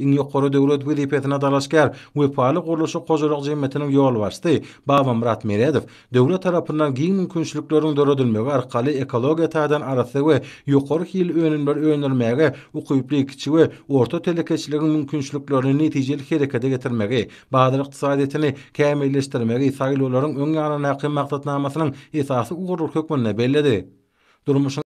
İňe ýokary derejede döwürde petna daşkar we paňy gurluşy goşuryk jemtetinini ýol warsdy. Babam Murat Meriedow döwlet tarapyndan giýmim mümkinçiliklärini döredilmegi arkaly ekologiýa taýdan arassa we ýokary hilli önümler öndürmegi, ukyplyk kiçi we orta telekeçiligi mümkinçiliklerini netijeli hereketde getirmegi, baý ähliqtisadyýetini kämilleştirmegi isalarylaryň öňe garaýan haýyş maksatnamasyny esasyny gurul hukmuna bellädi. Durmuşy